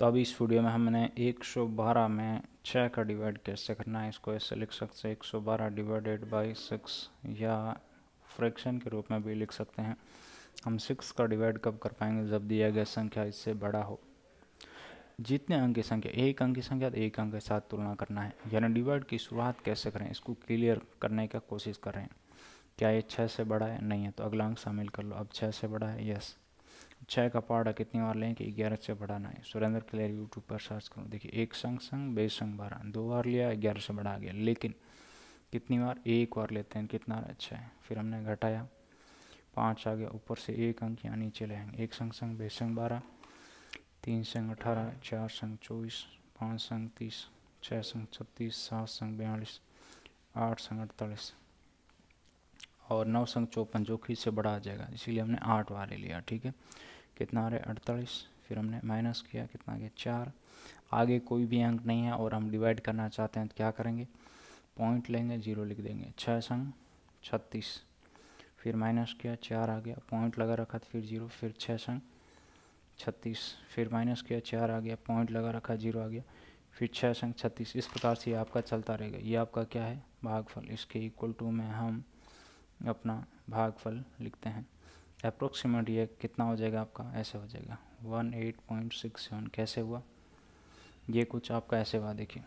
तो अभी इस वीडियो में हमने 112 में 6 का डिवाइड कैसे करना है इसको ऐसे लिख सकते हैं 112 डिवाइडेड बाई सिक्स या फ्रैक्शन के रूप में भी लिख सकते हैं हम 6 का डिवाइड कब कर पाएंगे जब दिया गया संख्या इससे बड़ा हो जितने अंक की संख्या एक अंक की संख्या तो एक अंक के साथ तुलना करना है यानी डिवाइड की शुरुआत कैसे करें इसको क्लियर करने का कोशिश करें क्या ये छः से बड़ा है नहीं है तो अगला अंक शामिल कर लो अब छः से बड़ा है यस छः का पहाड़ा कितनी बार लें कि ग्यारह से बढ़ाना है सुरेंद्र क्लियर यूट्यूब पर सर्च करूँ देखिए एक संग संग बे संग बारह दो बार लिया ग्यारह से बढ़ा गया लेकिन कितनी बार एक बार लेते हैं कितना अच्छा है फिर हमने घटाया पाँच आ गया ऊपर से एक अंक यहाँ नीचे आएंगे एक संग संग बे संग बारह तीन संग अठारह चार संग चौबीस पाँच संग तीस छः संग छत्तीस सात संग बयालीस आठ संग अड़तालीस और नौ संग चौपन जो कि इससे बढ़ा आ जाएगा इसीलिए हमने आठ वाले लिया ठीक है कितना आ रहा है अड़तालीस फिर हमने माइनस किया कितना आ गया चार आगे कोई भी अंक नहीं है और हम डिवाइड करना चाहते हैं तो क्या करेंगे पॉइंट लेंगे जीरो लिख देंगे छः संग छत्तीस फिर माइनस किया चार आ गया पॉइंट लगा रखा फिर जीरो फिर छः संग छत्तीस फिर माइनस किया चार आ गया पॉइंट लगा रखा जीरो आ गया फिर छः संग छत्तीस इस प्रकार से आपका चलता रहेगा ये आपका क्या है भागफल इसके इक्वल टू में हम अपना भागफल लिखते हैं अप्रोक्सीमेट ये कितना हो जाएगा आपका ऐसे हो जाएगा one eight point six seven कैसे हुआ ये कुछ आपका ऐसे हुआ देखिए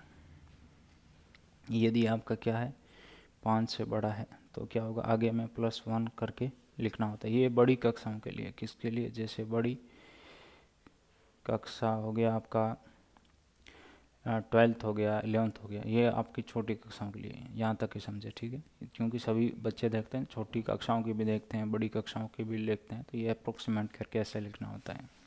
यदि आपका क्या है पाँच से बड़ा है तो क्या होगा आगे में प्लस वन करके लिखना होता है ये बड़ी कक्षाओं के लिए किसके लिए जैसे बड़ी कक्षा हो गया आपका ट्वेल्थ हो गया एलेवंथ हो गया ये आपकी छोटी कक्षाओं के लिए यहाँ तक ही समझे ठीक है क्योंकि सभी बच्चे देखते हैं छोटी कक्षाओं की भी देखते हैं बड़ी कक्षाओं की भी देखते हैं तो ये अप्रोक्सीमेट करके ऐसे लिखना होता है